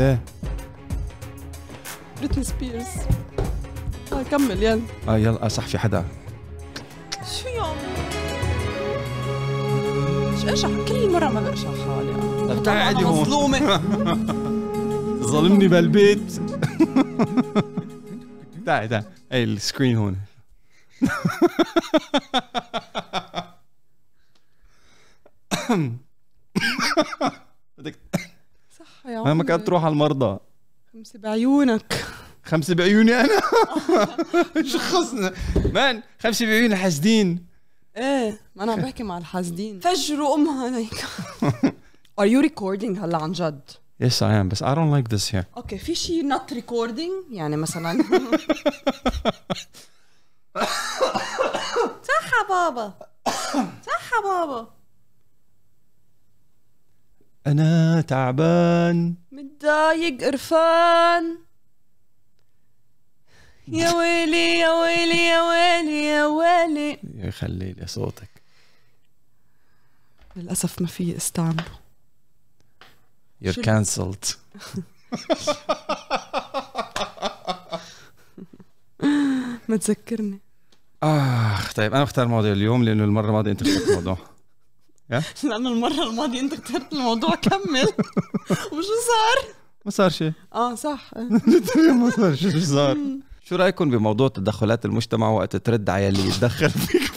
ده بريتني سبيرز اه كمل يلا اه يلا آه، صح في حدا شو يا مش ارجع كل مره ما برجع حالي طب تعالي هون مظلومه ظلمني بالبيت تعي تعي إيه، السكرين هون مهما كانت تروح على المرضى خمسة بعيونك خمسة بعيوني انا شخصنا مان خمسة بعيون الحاسدين ايه ما انا عم بحكي مع الحاسدين فجروا امها هيك ار يو ريكوردينج هلا عن جد يس اي ام بس اي دونت لايك ذس هير اوكي في شيء نوت ريكوردينج يعني مثلا صح بابا صح بابا أنا تعبان متضايق قرفان يا ويلي يا ويلي يا ويلي يا ويلي يا لي صوتك للأسف ما في استعمله يور كانسلت ما تذكرني اخ طيب أنا بختار موضوع اليوم لأنه المرة الماضية أنت اخترت موضوع إيه؟ لانه المره الماضيه انت اخترت الموضوع كمل وشو صار؟ ما صار شيء اه صح ما صار شيء شو صار؟ شو رايكم بموضوع تدخلات المجتمع وقت ترد على اللي يتدخل فيك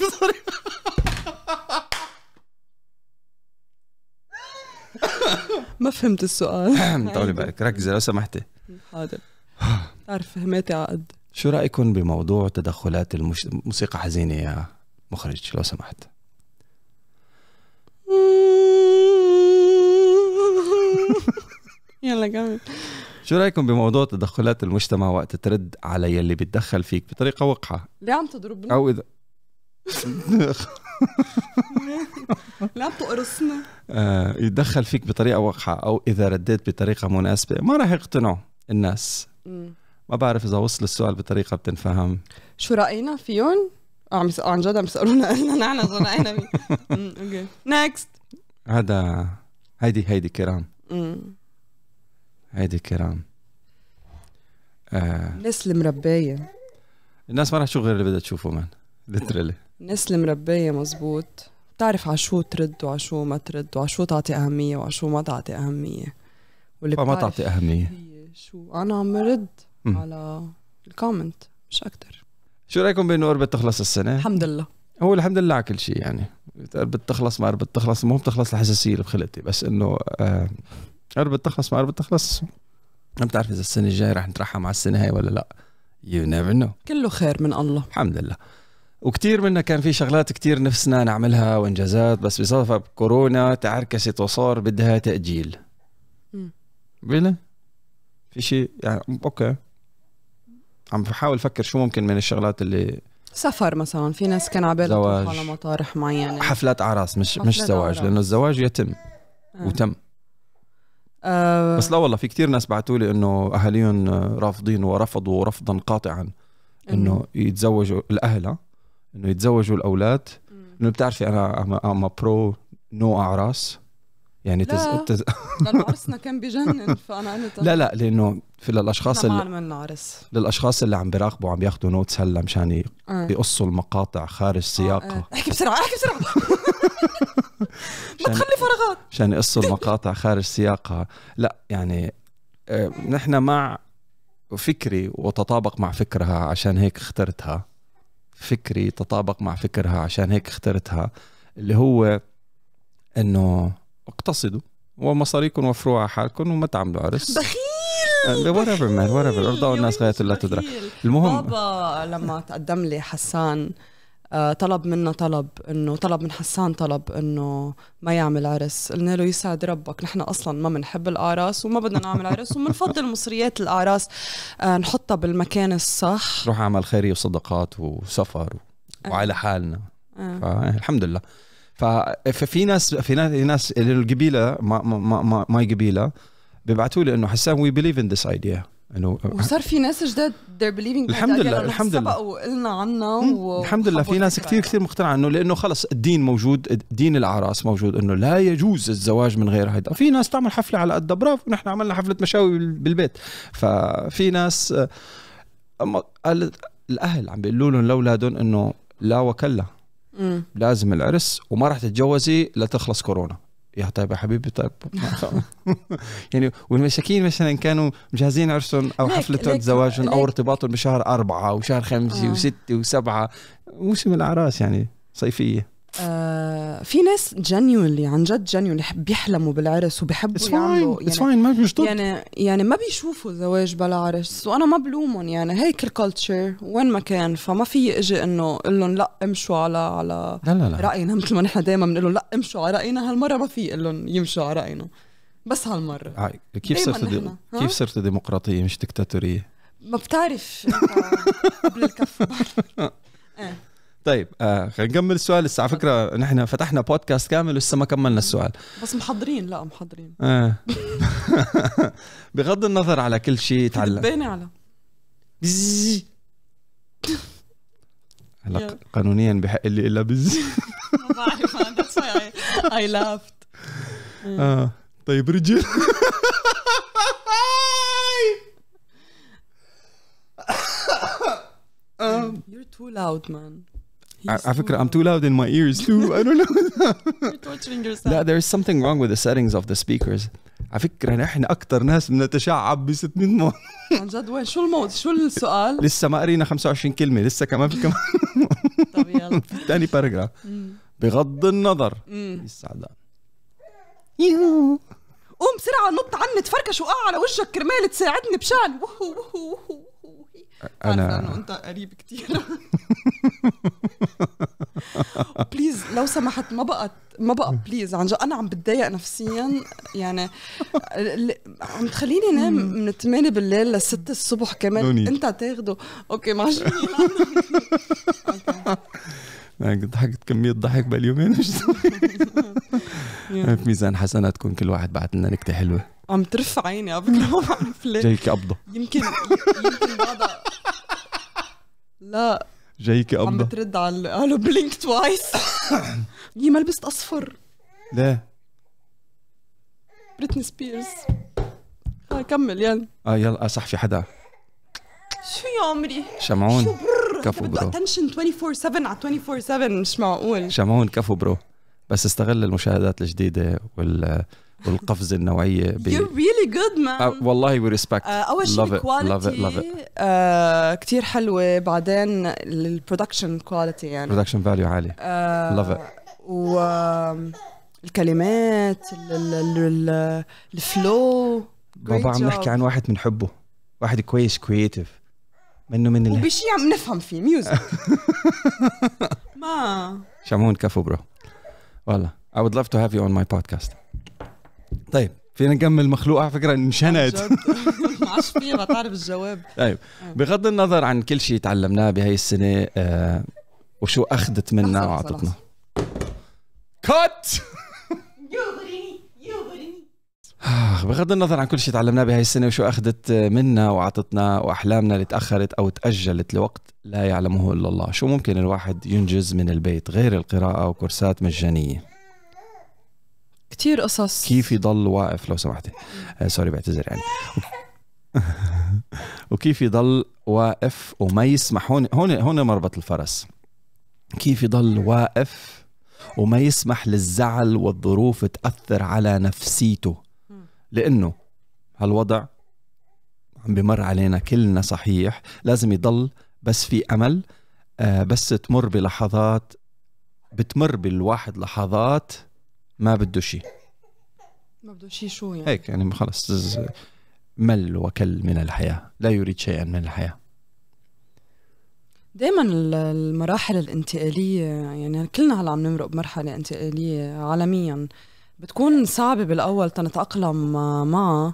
ما فهمت السؤال طولي بالك ركزي لو سمحتي حاضر بتعرف فهماتي عقد شو رايكم بموضوع تدخلات المش... موسيقى حزينه يا مخرج لو سمحت يلا كمل شو رايكم بموضوع تدخلات المجتمع وقت ترد على يلي بتدخل فيك بطريقه وقحه ليه عم تضربنا او اذا لا بتقرصنا آه، يتدخل فيك بطريقه وقحه او اذا رديت بطريقه مناسبه ما راح يقتنعوا الناس ما بعرف اذا وصل السؤال بطريقه بتنفهم شو راينا فيهم عم عن جد عم يسالونا احنا نحن شو راينا اوكي نكست هذا هيدي هيدي كرام هيدي كرام آه. الناس المربية الناس ما راح تشوف غير اللي بدها تشوفه من ليترلي الناس المربية مزبوط بتعرف عشو ترد وعشو ما ترد وعشو تعطي أهمية وعشو ما تعطي أهمية واللي ما تعطي أهمية شو أنا عم رد على الكومنت مش أكتر شو رأيكم بأنه قربت تخلص السنة؟ الحمد لله هو الحمد لله على كل شيء يعني قربت تخلص ما قربت تخلص المهم تخلص الحساسية اللي بخلقتي بس إنه آه قربت تخلص ما قربت تخلص ما بتعرف اذا السنه الجايه رح نترحم على السنه هاي ولا لا يو نيفر نو كله خير من الله الحمد لله وكتير منا كان في شغلات كتير نفسنا نعملها وانجازات بس بصدفة كورونا تعركست وصار بدها تأجيل بلا في شيء يعني اوكي عم بحاول افكر شو ممكن من الشغلات اللي سفر مثلا في ناس كان على زواج على مطارح معينة حفلات اعراس مش حفلات مش زواج لانه الزواج يتم آه. وتم أه بس لا والله في كتير ناس بعثوا لي انه اهاليهم آه، رافضين ورفضوا رفضا قاطعا انه يتزوجوا الاهل انه يتزوجوا الاولاد انه بتعرفي انا ام برو نو اعراس يعني لا. تز... تز... لانه عرسنا كان بجنن فانا قلت لا لا لانه في للاشخاص اللي عملنا عرس للاشخاص اللي عم بيراقبوا عم ياخذوا نوتس هلا مشان آه. يقصوا المقاطع خارج آه، آه. سياقها أه. احكي بسرعه احكي بسرعه ما تخلي فراغات مشان يقصوا المقاطع خارج سياقها لا يعني نحن مع فكري وتطابق مع فكرها عشان هيك اخترتها فكري تطابق مع فكرها عشان هيك اخترتها اللي هو انه اقتصدوا ومصاريكم وفروها حالكم وما تعملوا عرس بخيل ورافر مان ورافر ارضاوا الناس غايه لا تدرك المهم بابا لما تقدم لي حسان آه، طلب منا طلب انه طلب من حسان طلب انه ما يعمل عرس قلنا له يسعد ربك نحن اصلا ما بنحب الاعراس وما بدنا نعمل عرس وبنفضل مصريات الاعراس آه، نحطها بالمكان الصح روح اعمل خيريه وصدقات وسفر آه. وعلى حالنا الحمد لله ففي ناس في ناس, ناس القبيله ما ما ما, ما قبيله بيبعتوا لي انه حسام وي بليف ان ذس ايديا انه وصار في ناس جداد ذير بليفينج الحمد لله الحمد لله سبقوا قلنا عنا و... الحمد لله في ناس كثير يعني. كثير مقتنعه انه لانه خلص الدين موجود دين العراس موجود انه لا يجوز الزواج من غير هيدا في ناس تعمل حفله على قد برافو نحن عملنا حفله مشاوي بالبيت ففي ناس قالت الاهل عم بيقولوا لهم لاولادهم انه لا وكلا مم. لازم العرس وما راح تتجوزي لا تخلص كورونا يا طيب يا حبيبي طيب يعني والمساكين مثلا كانوا مجهزين عرسهم او حفله زواجهم او ارتباطهم بشهر اربعه وشهر خمسه آه. وسته وسبعه موسم الاعراس يعني صيفيه آه، في ناس جنيولي عن جد جنيولي بيحلموا بالعرس وبيحبوا it's يعملوا it's يعني ما مش يعني يعني ما بيشوفوا زواج بلا عرس وانا ما بلومهم يعني هيك الكالتشر وين ما كان فما في اجي انه اقول لهم لا امشوا على على لا لا لا. راينا مثل ما نحن دائما بنقول لهم لا امشوا على راينا هالمره ما في اقول لهم يمشوا على راينا بس هالمره آه، كيف صرت دي... كيف صرت ديمقراطيه مش دكتاتوريه ما بتعرف قبل الكف طيب آه خلينا نكمل السؤال لسه على فكره نحن فتحنا بودكاست كامل ولسه ما كملنا السؤال بس محضرين لا محضرين آه. بغض النظر على كل شيء تعلم بيني على هلا قانونيا بحق لي الا بز ما بعرف انا اي لافت اه طيب رجل آه. You're too loud man على فكره I'm too loud in my ears too I don't know You're torturing yourself لا there is something wrong with the settings of the speakers على فكره نحن اكثر ناس بنتشعب ب 600 موت عن جد وين شو الموت شو السؤال؟ لسه ما قرينا 25 كلمه لسه كمان في كمان طب يلا ثاني باراجراف بغض النظر يسعدها يوهو قوم بسرعه نط عني تفركش وقع على وجهك كرمال تساعدني بشان وهو وهو وهو صاحبي انا انت قريب كثير بليز لو سمحت ما بقى ما بقى بليز عن جد انا عم بتضايق نفسيا يعني عم تخليني نام من 8 بالليل ل 6 الصبح كمان انت تاخده اوكي ماشي انا ضحكت كمية ضحك بقى اليومين في ميزان حسناتكم كل واحد بعت لنا نكتة حلوة عم ترفع عيني على فكره عم جايكي قبضه يمكن يمكن بعدها لا جايكي قبضه عم بترد على قالوا بلينك توايس يي ما لبست اصفر ليه؟ بريتني سبيرز آه كمل يلا اه يلا آه، صح في حدا شو يا عمري شمعون شو برر كفو برو اتنشن 24 7 على 24 7 مش معقول شمعون كفو برو بس استغل المشاهدات الجديده وال والقفزه النوعيه ب... You're really good man آه، والله وي ريسبكت آه، اول شيء الكواليتي آه كثير حلوه بعدين البرودكشن كواليتي يعني برودكشن فاليو عالي لاف آه، ات و الكلمات الفلو بابا عم نحكي عن واحد بنحبه واحد كويس كرييتيف منه من اللي وبشي عم نفهم فيه ميوزك ما شامون كفو برو والله I would love to have you on my podcast طيب فينا نكمل مخلوق على فكره انشنت ما عادش فينا تعرف الجواب طيب آه. بغض النظر عن كل شيء تعلمناه بهي السنه آه وشو اخذت منا واعطتنا كات بغض النظر عن كل شيء تعلمناه بهاي السنه وشو اخذت آه، منا وعطتنا واحلامنا اللي تاخرت او تاجلت لوقت لا يعلمه الا الله شو ممكن الواحد ينجز من البيت غير القراءه وكورسات مجانيه كتير قصص كيف يضل واقف لو سمحتي آه سوري بعتذر يعني وكيف يضل واقف وما يسمح هون هون هون مربط الفرس كيف يضل واقف وما يسمح للزعل والظروف تأثر على نفسيته لأنه هالوضع عم بمر علينا كلنا صحيح لازم يضل بس في أمل آه بس تمر بلحظات بتمر بالواحد لحظات ما بده شيء ما بده شيء شو يعني هيك يعني خلص مل وكل من الحياة لا يريد شيئا من الحياة دائما المراحل الانتقالية يعني كلنا هلا عم نمرق بمرحلة انتقالية عالميا بتكون صعبة بالأول تنتأقلم معها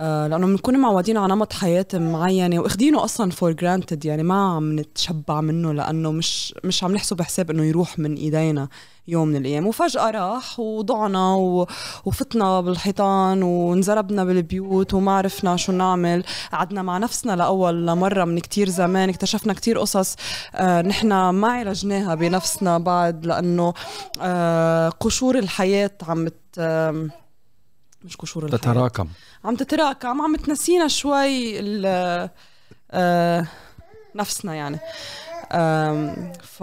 آه، لانه بنكون معودين على نمط حياه معينه واخدينه اصلا فور جرانتد يعني ما عم نتشبع منه لانه مش مش عم نحسب حساب انه يروح من ايدينا يوم من الايام وفجاه راح وضعنا و... وفتنا بالحيطان وانزربنا بالبيوت وما عرفنا شو نعمل قعدنا مع نفسنا لاول مره من كتير زمان اكتشفنا كتير قصص آه، نحن ما عالجناها بنفسنا بعد لانه آه، قشور الحياه عم بت... مش قشور الحياة تتراكم عم تتراكم عم تنسينا شوي ال آه، نفسنا يعني ف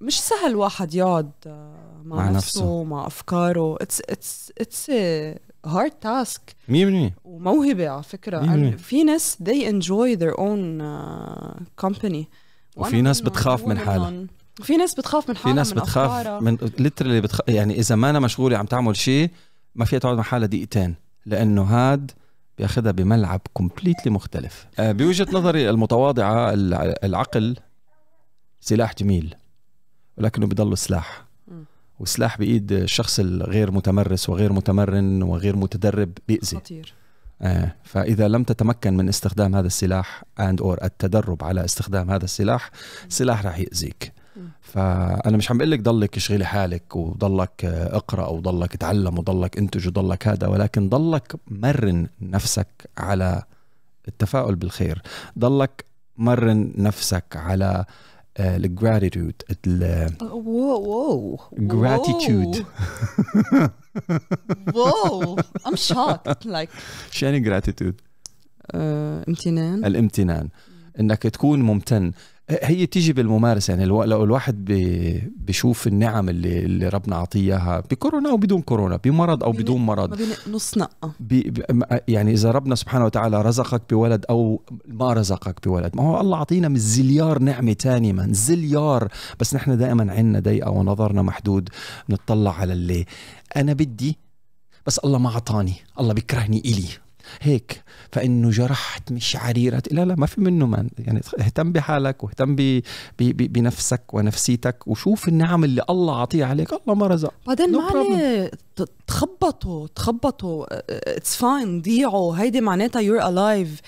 مش سهل واحد يقعد آه، مع, مع نفسه, ومع مع افكاره اتس اتس اتس هارد تاسك 100% وموهبه على فكره في ناس they enjoy their own آه، company وفي ناس بتخاف من حالها في ناس بتخاف من حالها في ناس من بتخاف من ليترلي بتخ... يعني اذا ما انا مشغوله عم تعمل شيء ما فيها تقعد مع حالها دقيقتين لانه هاد بياخذها بملعب كومبليتلي مختلف آه، بوجهه نظري المتواضعه العقل سلاح جميل ولكنه بضل سلاح وسلاح بايد الشخص الغير متمرس وغير متمرن وغير متدرب بيأذي خطير آه فإذا لم تتمكن من استخدام هذا السلاح أند أور التدرب على استخدام هذا السلاح سلاح راح يأذيك فانا مش عم بقول لك ضلك اشغلي حالك وضلك آه، اقرا وضلك اتعلم وضلك انتج وضلك هذا ولكن ضلك مرن نفسك على التفاؤل بالخير ضلك مرن نفسك على الجراتيتود واو جراتيتود واو ام شوكت لايك شو يعني جراتيتود آه، امتنان الامتنان انك تكون ممتن هي تيجي بالممارسه يعني لو الواحد بيشوف النعم اللي, اللي ربنا عطيها اياها بكورونا او بدون كورونا بمرض او بدون مرض نص نقه يعني اذا ربنا سبحانه وتعالى رزقك بولد او ما رزقك بولد ما هو الله عطينا من زليار نعمه ثانيه من زليار بس نحن دائما عندنا ضيقه ونظرنا محدود بنطلع على اللي انا بدي بس الله ما اعطاني الله بيكرهني الي هيك فانه جرحت مش عريره لا لا ما في منه من يعني اهتم بحالك واهتم بي بي بنفسك ونفسيتك وشوف النعم اللي الله عطيها عليك الله ما رزق بعدين no معلي تخبطوا تخبطوا اتس فاين ضيعوا هيدي معناتها يور الايف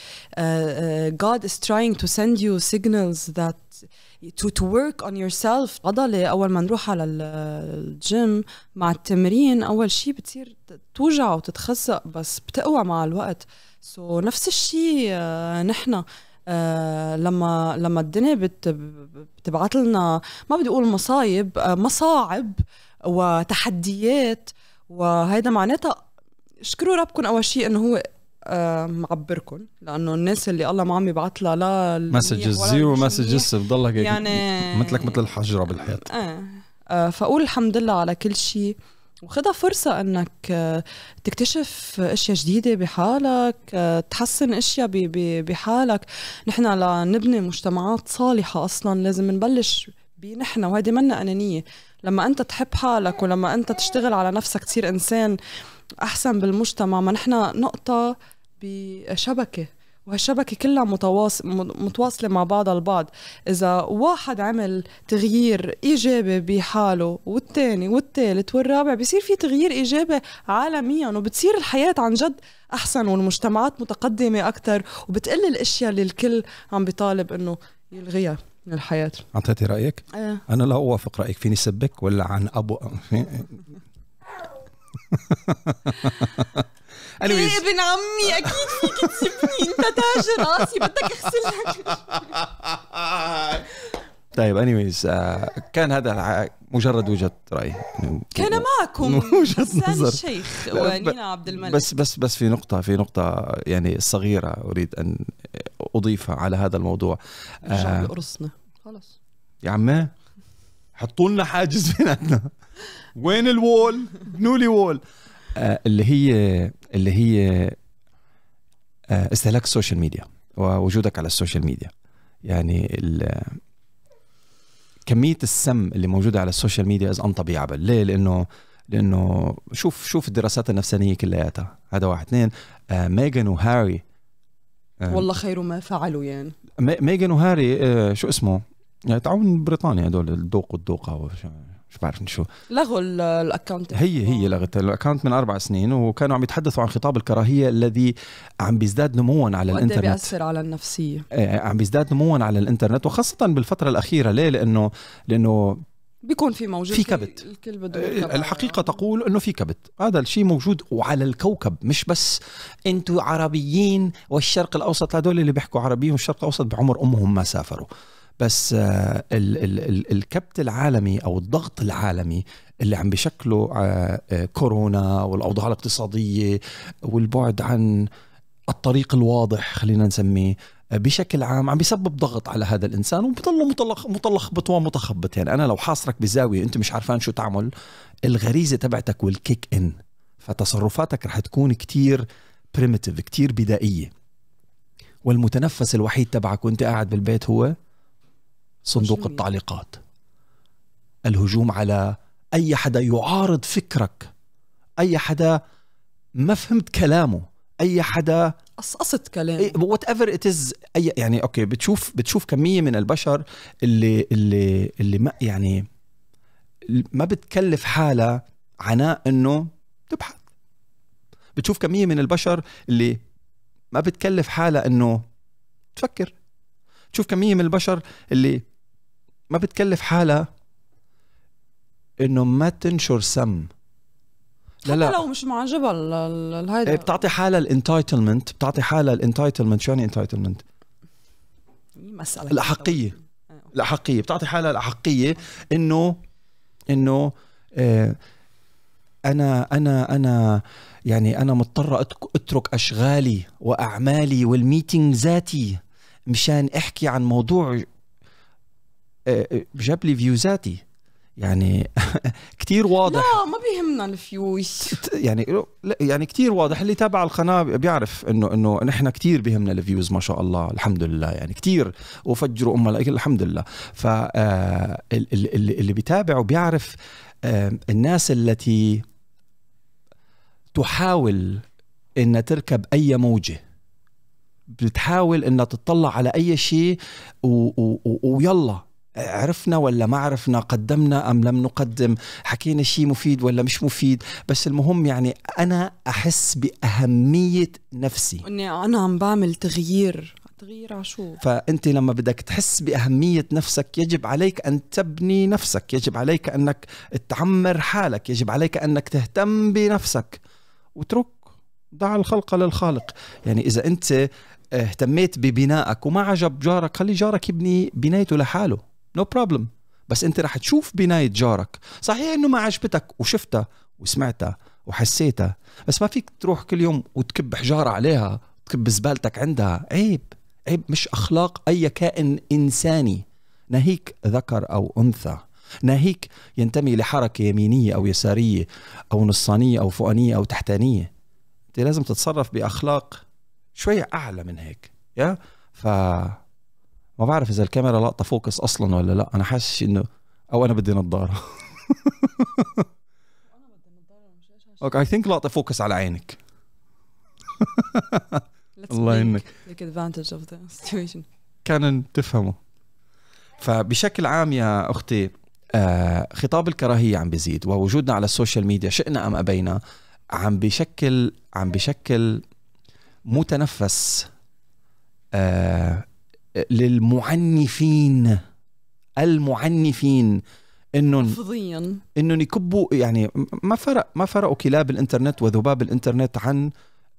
جاد از تراينج تو سند يو سيجنالز ذات تو تو ورك اون يور سيلف عضله اول ما نروح على الجيم مع التمرين اول شيء بتصير توجع وتتخزق بس بتقوى مع الوقت سو so, نفس الشيء آه، نحن آه، لما لما الدنيا بتبعت لنا ما بدي اقول مصايب آه، مصاعب وتحديات وهيدا معناتها اشكروا ربكم اول شيء انه هو معبركم لانه الناس اللي الله ما عم يبعث لها لا مسج الزيرو مسج السي بضلك يعني مثلك مثل الحجره بالحيط آه. آه فقول الحمد لله على كل شيء وخذها فرصة انك آه، تكتشف اشياء جديدة بحالك آه، تحسن اشياء بحالك نحن لنبني مجتمعات صالحة اصلا لازم نبلش بنحن وهيدي منا انانية لما انت تحب حالك ولما انت تشتغل على نفسك تصير انسان احسن بالمجتمع ما نحن نقطة بشبكه وهالشبكة كلها متواصلة مع بعضها البعض إذا واحد عمل تغيير إيجابي بحاله والثاني والثالث والرابع بصير في تغيير إيجابي عالميا وبتصير الحياة عن جد أحسن والمجتمعات متقدمة أكثر وبتقل الأشياء اللي الكل عم بيطالب إنه يلغيها من الحياة أعطيتي رأيك؟ أه. أنا لا أوافق رأيك فيني سبك ولا عن أبو يا ابن عمي اكيد فيك تسيبني انت تاج راسي بدك اغسل لك طيب انيويز آه، كان هذا مجرد وجهه راي كان معكم وجهه نظر الشيخ ونينا عبد الملك بس بس بس في نقطه في نقطه يعني صغيره اريد ان اضيفها على هذا الموضوع آه قرصنا خلص يا عمي حطوا لنا حاجز بيناتنا وين الوول؟ بنولي لي وول آه، اللي هي اللي هي آه، استهلاك السوشيال ميديا ووجودك على السوشيال ميديا يعني كميه السم اللي موجوده على السوشيال ميديا از انطبيعبل ليه لانه لانه شوف شوف الدراسات النفسانيه كلياتها هذا واحد اثنين آه ميغان وهاري آه والله خير ما فعلوا يعني ميغان وهاري آه شو اسمه يعني تعاون بريطانيا هدول الدوق والدوقه مش بعرف شو لغوا الاكونت هي هي لغت الاكونت من اربع سنين وكانوا عم يتحدثوا عن خطاب الكراهيه الذي عم بيزداد نموا على إيه الانترنت بيأثر على النفسيه إيه، إيه، عم بيزداد نموا على الانترنت وخاصه بالفتره الاخيره ليه لانه لانه بيكون في موجود في كبت الكل بده الحقيقه تقول انه في كبت هذا الشيء موجود وعلى الكوكب مش بس انتم عربيين والشرق الاوسط هذول اللي بيحكوا عربي والشرق الاوسط بعمر امهم ما سافروا بس آه، الكبت العالمي او الضغط العالمي اللي عم بشكله آه، آه، كورونا والاوضاع الاقتصاديه والبعد عن الطريق الواضح خلينا نسميه بشكل عام عم بيسبب ضغط على هذا الانسان وبضله متلخ متلخبط ومتخبط يعني انا لو حاصرك بزاويه انت مش عارفان شو تعمل الغريزه تبعتك والكيك ان فتصرفاتك رح تكون كتير بريمتيف كتير بدائيه والمتنفس الوحيد تبعك وانت قاعد بالبيت هو صندوق التعليقات الهجوم على أي حدا يعارض فكرك أي حدا ما فهمت كلامه أي حدا قصقصت كلام وات ايفر ات از اي يعني اوكي بتشوف بتشوف كميه من البشر اللي اللي اللي ما يعني ما بتكلف حالها عناء انه تبحث بتشوف كميه من البشر اللي ما بتكلف حالها انه تفكر تشوف كميه من البشر اللي ما بتكلف حالها انه ما تنشر سم لا لا لو مش معجبه الهيدا إيه، بتعطي حالها الانتايتلمنت بتعطي حالها الانتايتلمنت شو يعني انتايتلمنت؟ مساله الاحقيه آه. الاحقيه بتعطي حالها الاحقيه انه انه آه، انا انا انا يعني انا مضطره اترك اشغالي واعمالي والميتنج ذاتي مشان احكي عن موضوع آه، آه، جاب لي فيوزاتي يعني كتير واضح لا ما بيهمنا الفيوز يعني يعني كتير واضح اللي تابع القناه بيعرف انه انه نحن كتير بيهمنا الفيوز ما شاء الله الحمد لله يعني كتير وفجروا ام الاكل الحمد لله ف آه، اللي بيتابعوا بيعرف الناس التي تحاول انها تركب اي موجه بتحاول انها تطلع على اي شيء ويلا عرفنا ولا ما عرفنا قدمنا أم لم نقدم حكينا شيء مفيد ولا مش مفيد بس المهم يعني أنا أحس بأهمية نفسي أني أنا عم بعمل تغيير تغيير عشو فانت لما بدك تحس باهميه نفسك يجب عليك ان تبني نفسك يجب عليك انك تعمر حالك يجب عليك انك تهتم بنفسك واترك ضع الخلق للخالق يعني اذا انت اهتميت ببنائك وما عجب جارك خلي جارك يبني بنايته لحاله نو no بروبلم بس انت رح تشوف بنايه جارك صحيح انه ما عجبتك وشفتها وسمعتها وحسيتها بس ما فيك تروح كل يوم وتكب حجاره عليها وتكب زبالتك عندها عيب عيب مش اخلاق اي كائن انساني ناهيك ذكر او انثى ناهيك ينتمي لحركه يمينيه او يساريه او نصانيه او فوقانيه او تحتانيه انت لازم تتصرف باخلاق شوي اعلى من هيك يا ف ما بعرف اذا الكاميرا لقطه فوكس اصلا ولا لا انا حاسس انه او انا بدي نظاره اوكي اي ثينك لقطه فوكس على عينك الله ينك advantage of the situation كان تفهمه فبشكل عام يا اختي آه، خطاب الكراهيه عم بيزيد ووجودنا على السوشيال ميديا شئنا ام ابينا عم بشكل عم بشكل متنفس آه، للمعنفين المعنفين انهم لفظيا انهم يكبوا يعني ما فرق ما فرقوا كلاب الانترنت وذباب الانترنت عن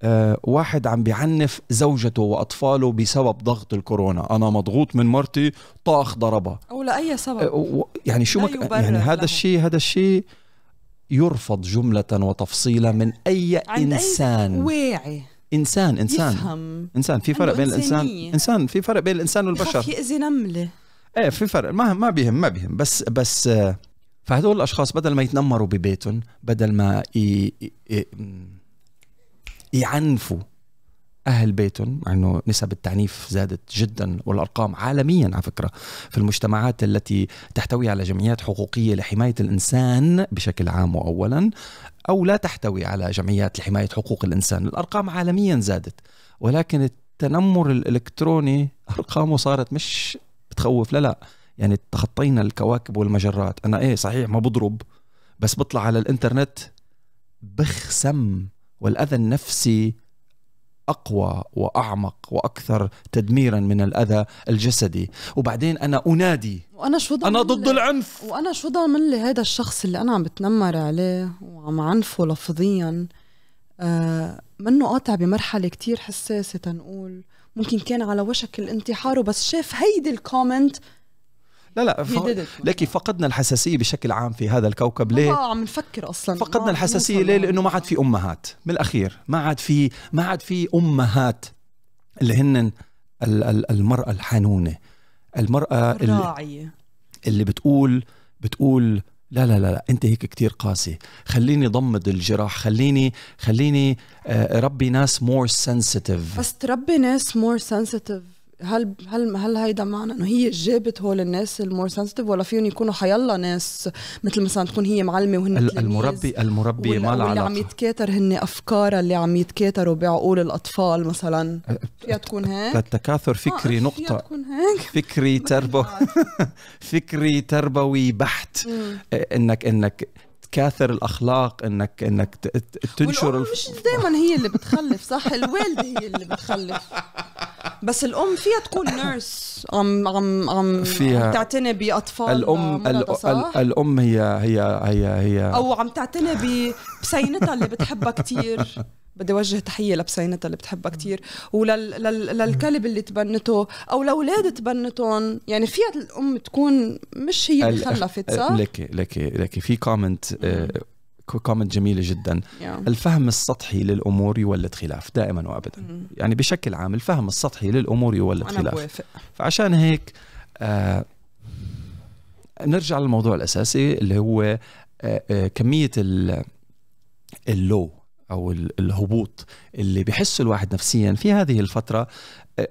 آه، واحد عم بعنف زوجته واطفاله بسبب ضغط الكورونا انا مضغوط من مرتي طاخ ضربها او لاي آه، سبب يعني شو مك... يعني هذا الشيء هذا الشيء يرفض جمله وتفصيلا من اي انسان أي واعي انسان انسان يفهم انسان في فرق بين الانسان انسان في فرق بين الانسان والبشر يأذي نمله ايه في فرق ما ما بهم ما بهم بس بس آه، فهدول الاشخاص بدل ما يتنمروا ببيتهم بدل ما ي... ي... يعنفوا اهل بيتهم مع انه نسب التعنيف زادت جدا والارقام عالميا على فكره في المجتمعات التي تحتوي على جمعيات حقوقيه لحمايه الانسان بشكل عام واولا او لا تحتوي على جمعيات لحمايه حقوق الانسان، الارقام عالميا زادت ولكن التنمر الالكتروني ارقامه صارت مش بتخوف لا لا يعني تخطينا الكواكب والمجرات، انا ايه صحيح ما بضرب بس بطلع على الانترنت بخسم والاذى النفسي اقوى واعمق واكثر تدميرا من الاذى الجسدي وبعدين انا انادي وانا شو انا ضد العنف وانا شو ضامن لي هذا الشخص اللي انا عم بتنمر عليه وعم عنفه لفظيا آه منه قاطع بمرحله كتير حساسه تنقول ممكن كان على وشك الانتحار وبس شاف هيدي الكومنت لا لا ف... لكن فقدنا الحساسيه بشكل عام في هذا الكوكب ليه؟ عم نفكر اصلا فقدنا الحساسيه ليه؟ لانه ما عاد في امهات بالاخير ما عاد في ما عاد في امهات اللي هن المراه الحنونه المراه الراعيه اللي, اللي بتقول بتقول لا لا لا, لا انت هيك كتير قاسي خليني ضمد الجراح خليني خليني آه، ربي ناس مور سنسيتيف بس تربي ناس مور سنسيتيف هل هل هل هيدا معنى انه هي جابت هول الناس المور سنسيتيف ولا فيهم يكونوا حيالله ناس مثل مثلا تكون هي معلمه وهن المربي المربي ما له اللي عم يتكاتر هن افكارها اللي عم يتكاتروا بعقول الاطفال مثلا فيها تكون هيك التكاثر آه، فكري آه نقطه فيها تكون هيك فكري تربو فكري تربوي بحت انك انك تكاثر الاخلاق انك انك تنشر الف... مش دائما هي اللي بتخلف صح الوالده هي اللي بتخلف بس الام فيها تكون نيرس عم عم عم فيها عم تعتني باطفال الام الام هي هي هي هي او عم تعتني بسينتها اللي بتحبها كثير بدي وجه تحيه لبسينتها اللي بتحبها كثير وللكلب اللي تبنته او لاولاد تبنتهم يعني فيها الام تكون مش هي اللي خلفت صح؟ لك لك لك في كومنت كومنت جميله جدا yeah. الفهم السطحي للامور يولد خلاف دائما وابدا mm. يعني بشكل عام الفهم السطحي للامور يولد أنا خلاف بوافق. فعشان هيك آه نرجع للموضوع الاساسي اللي هو آه آه كميه اللو او الهبوط اللي بحس الواحد نفسيا في هذه الفتره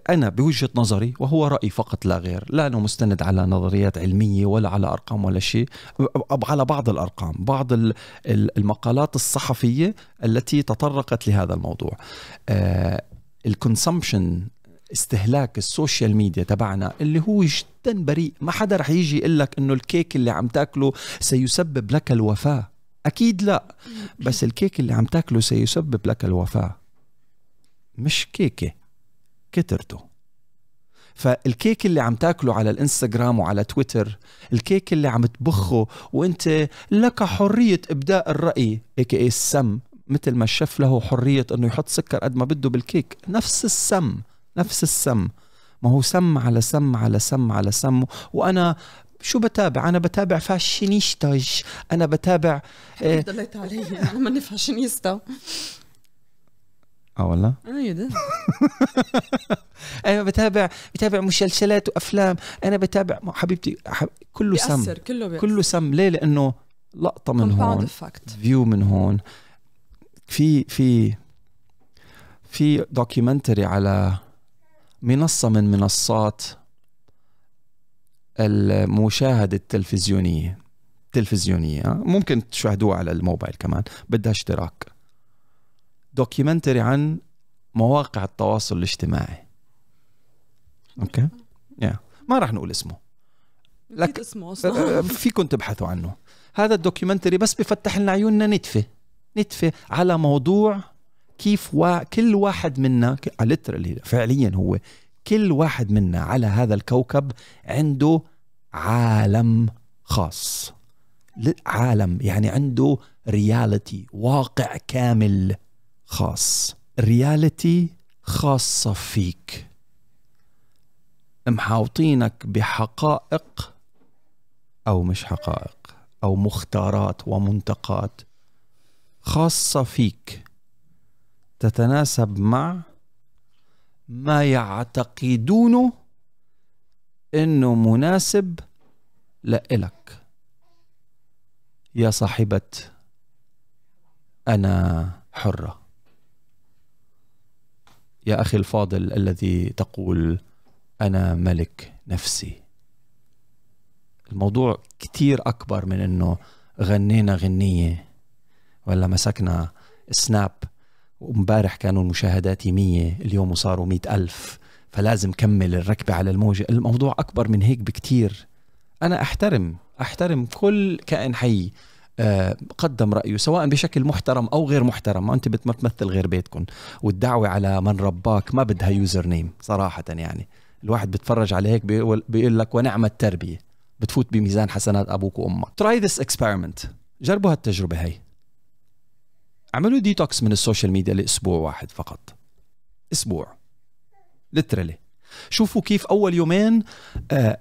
انا بوجهه نظري وهو راي فقط لا غير لانه مستند على نظريات علميه ولا على ارقام ولا شيء على بعض الارقام بعض المقالات الصحفيه التي تطرقت لهذا الموضوع الكونسومشن استهلاك السوشيال ميديا تبعنا اللي هو جدا بريء ما حدا رح يجي يقول لك انه الكيك اللي عم تاكله سيسبب لك الوفاه اكيد لا بس الكيك اللي عم تاكله سيسبب لك الوفاه مش كيكه كترته فالكيك اللي عم تاكله على الانستغرام وعلى تويتر الكيك اللي عم تبخه وانت لك حريه ابداء الراي اي كي السم مثل ما الشف له حريه انه يحط سكر قد ما بده بالكيك نفس السم نفس السم ما هو سم على سم على سم على سم وانا شو بتابع انا بتابع فاشينيستاج انا بتابع آه ضليت علي انا ماني فاشينيستا اه والله؟ آه، انا بتابع بتابع مسلسلات وافلام انا بتابع حبيبتي حب... كله بيأثر. سم كله بيأثر. كله سم ليه لانه لقطه من هون فيو من هون في في في دوكيومنتري على منصه من منصات المشاهدة التلفزيونية تلفزيونية آه. ممكن تشاهدوها على الموبايل كمان بدها اشتراك دوكيومنتري عن مواقع التواصل الاجتماعي اوكي يا ما راح نقول اسمه لك اسمه أه، اصلا أه، فيكم تبحثوا عنه هذا الدوكيومنتري بس بفتح لنا عيوننا نتفه نتفه على موضوع كيف وا... كل واحد منا ليترالي فعليا هو كل واحد منا على هذا الكوكب عنده عالم خاص عالم يعني عنده رياليتي واقع كامل خاص رياليتي خاصة فيك محاوطينك بحقائق أو مش حقائق أو مختارات ومنتقات خاصة فيك تتناسب مع ما يعتقدونه انه مناسب لإلك يا صاحبة أنا حرة يا أخي الفاضل الذي تقول أنا ملك نفسي الموضوع كتير أكبر من أنه غنينا غنية ولا مسكنا سناب ومبارح كانوا المشاهدات 100 اليوم وصاروا مية ألف فلازم كمل الركبة على الموجة الموضوع أكبر من هيك بكتير أنا أحترم أحترم كل كائن حي آه، قدم رأيه سواء بشكل محترم أو غير محترم ما أنت بتمثل غير بيتكم والدعوة على من رباك ما بدها يوزر نيم صراحة يعني الواحد بتفرج على هيك بيقول لك ونعم التربية بتفوت بميزان حسنات أبوك وأمك try this experiment جربوا هالتجربة هاي اعملوا ديتوكس من السوشيال ميديا لاسبوع واحد فقط اسبوع لترلي شوفوا كيف اول يومين آه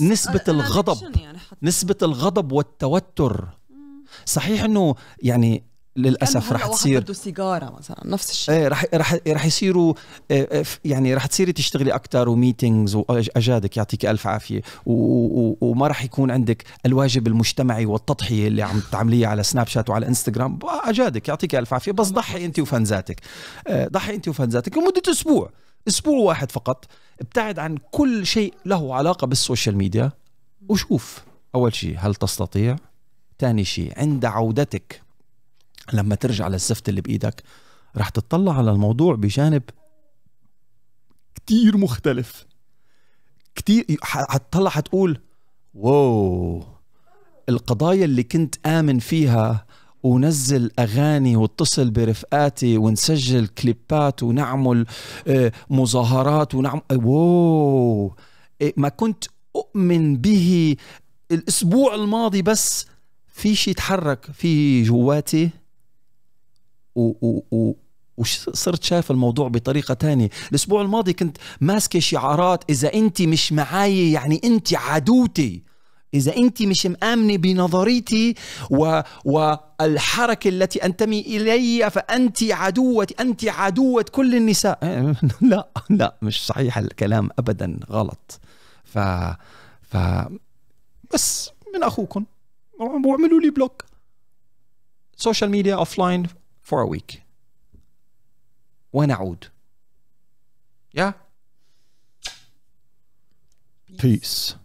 نسبة الغضب يعني نسبة الغضب والتوتر صحيح انه يعني للاسف رح تصير بده سيجاره مثلا نفس الشيء ايه رح رح رح يصيروا إيه، يعني رح تصيري تشتغلي اكثر وميتينجز واجادك يعطيك الف عافيه وما رح يكون عندك الواجب المجتمعي والتضحيه اللي عم تعمليه على سناب شات وعلى انستغرام اجادك يعطيك الف عافيه بس ضحي انت وفنزاتك إيه، ضحي انت وفنزاتك لمده اسبوع اسبوع واحد فقط ابتعد عن كل شيء له علاقه بالسوشيال ميديا وشوف اول شيء هل تستطيع ثاني شيء عند عودتك لما ترجع للزفت اللي بايدك رح تطلع على الموضوع بجانب كتير مختلف كتير حتطلع حتقول واو القضايا اللي كنت آمن فيها ونزل أغاني واتصل برفقاتي ونسجل كليبات ونعمل آه، مظاهرات ونعمل واو إيه، ما كنت أؤمن به الأسبوع الماضي بس في شيء تحرك في جواتي وصرت شايف الموضوع بطريقة تانية الأسبوع الماضي كنت ماسكة شعارات إذا أنت مش معاي يعني أنت عدوتي إذا أنت مش مآمنة بنظريتي و... والحركة التي أنتمي إلي فأنت عدوتي أنت عدوة كل النساء لا لا مش صحيح الكلام أبدا غلط ف... ف بس من أخوكم واعملوا لي بلوك سوشيال ميديا أوفلاين for a week when أعود yeah peace, peace.